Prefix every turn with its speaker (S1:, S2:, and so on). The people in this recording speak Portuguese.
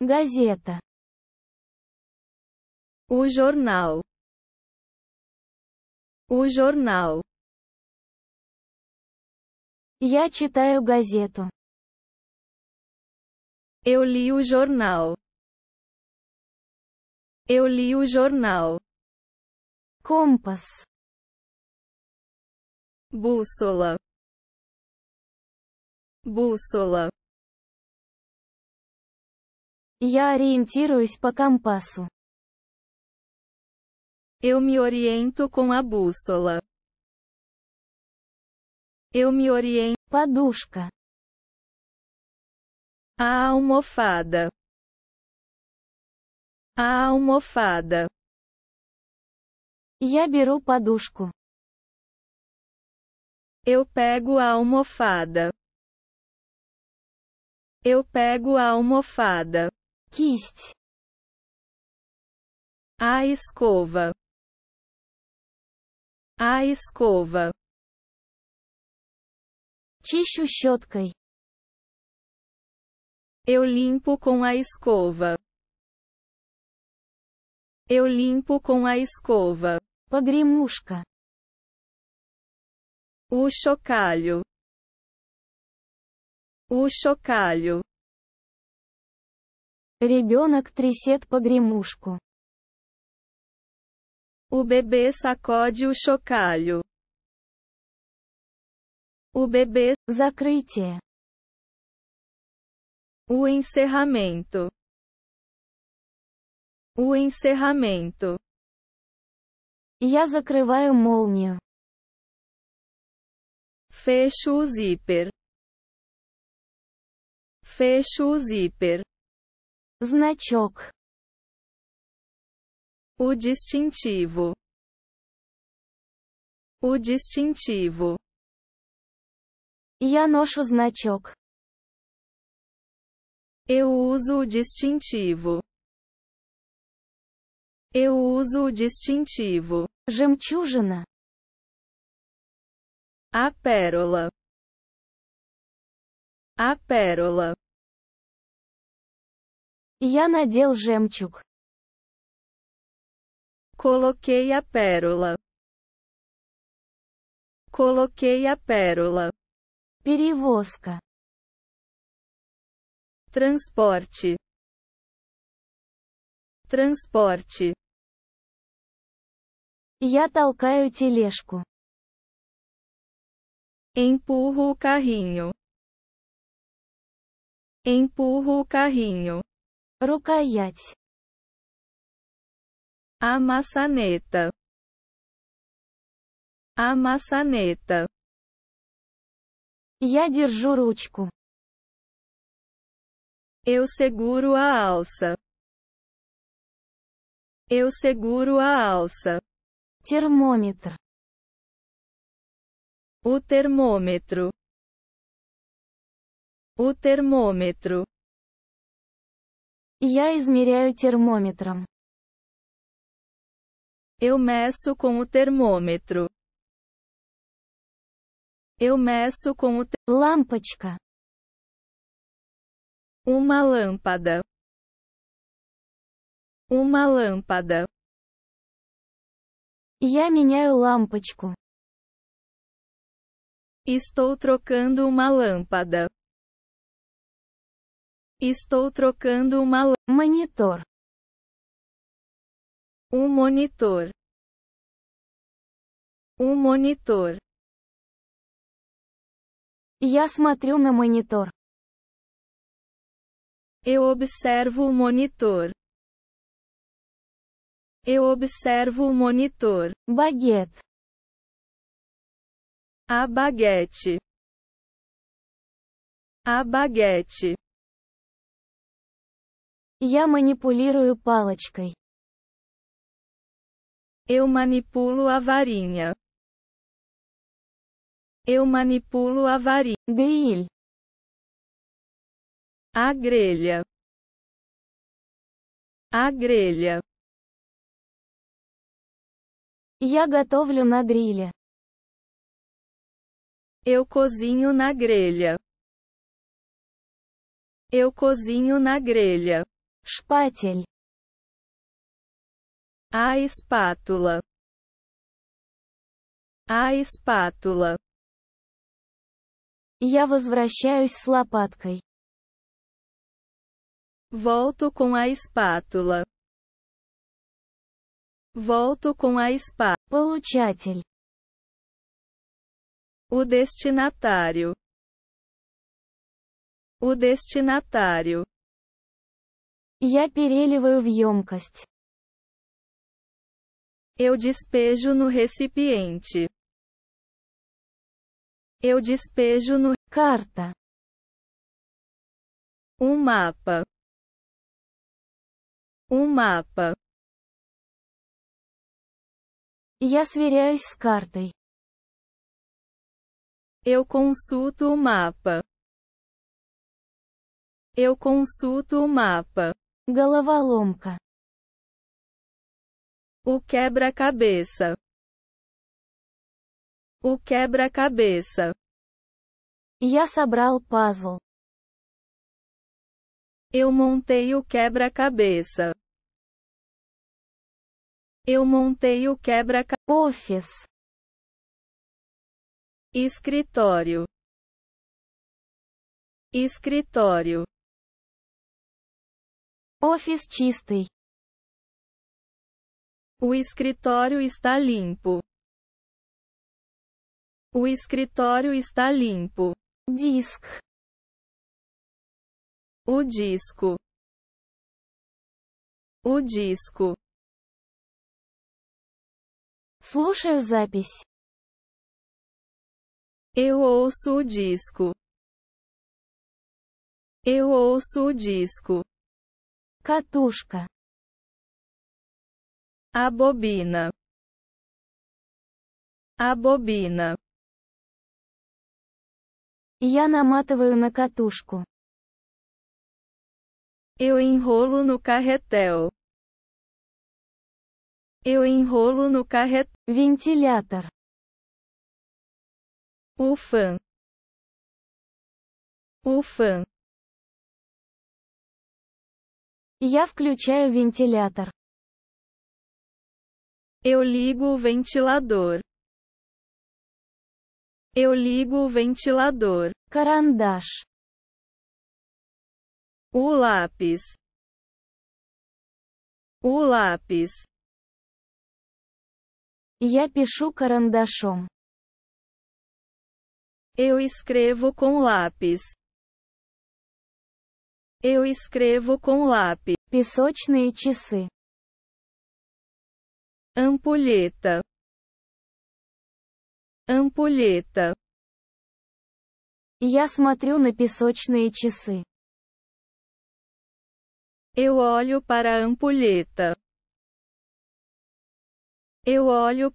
S1: Gazeta. O jornal. O jornal. Я читаю газету. Eu li o jornal. Eu li o jornal. Compass. Bússola. Bússola. Я ориентируюсь по компасу. Eu me oriento com a bússola. Eu me oriento. Подушка. A almofada. A almofada. Я беру подушку. Eu pego a almofada. Eu pego a almofada kist A escova. A escova. Чищу щеткой. Eu limpo com a escova. Eu limpo com a escova. Погремушка. O chocalho. O chocalho. Ребенок трясет погремушку. O bebê sacode o chocalho. O bebê. Закрытие. O encerramento. O encerramento. Я закрываю молнию. Fecho o zíper. Fecho o zíper. Значок. O distintivo. O distintivo. Я ношу значок. Eu uso o distintivo. Eu uso o distintivo. Жемчужина. A pérola. A pérola. Я надел жемчуг. Coloquei a pérola. Coloquei a pérola. Перевозка. Transporte. Transporte. Я толкаю тележку. Empurro o carrinho. Empurro o carrinho рукоять, a maçaneta, a maçaneta. Я держу ручку. Eu seguro a alça. Eu seguro a alça. Termômetro. O termômetro. O termômetro. Я измеряю термометром. Eu meço com o termômetro. Eu meço com o te... лампочка. Uma lâmpada. Uma lâmpada. Я меняю лампочку. Estou trocando uma lâmpada. Estou trocando uma monitor. Um monitor. Um monitor. Я смотрю на монитор. Eu observo o monitor. Eu observo o monitor. Baguete. A baguete. A baguete. Я манипулирую палочкой. Eu manipulo a varinha. Eu manipulo a varinha. Grill. A grelha. A grelha. Я готовлю на гриле. Eu cozinho na grelha. Eu cozinho na grelha. Шпатель. A espátula. A espátula. Я возвращаюсь с лопаткой. Volto com a espátula. Volto com a espátula. O destinatário. O destinatário. Я переливаю в емкость. Eu despejo no recipiente. Eu despejo no carta. Um mapa. Um mapa. Я сверяюсь с картой. Eu consulto o mapa. Eu consulto o mapa. Головоломка. O quebra-cabeça. O quebra-cabeça. Я собрал пазл. Eu montei o quebra-cabeça. Eu montei o quebra-cabeça. Office. Escritório. Escritório. Офис чистый. O escritório está limpo. O escritório está limpo. Disc. O disco. O disco. Слушаю запись. Eu ouço o disco. Eu ouço o disco. Катушка. A bobina. A bobina. Я наматываю на катушку. Eu enrolo no carretel. Eu enrolo no carret... Ventilator. O fã. Я включаю вентилятор. Eu ligo o ventilador. Eu ligo o ventilador. Карандаш. O lápis. O lápis. Я пишу карандашом. Eu escrevo com lápis. Eu escrevo com lápis. Песочные часы. Ampulheta. Ampulheta. Я смотрю на песочные часы. Eu olho para a ampulheta. Eu olho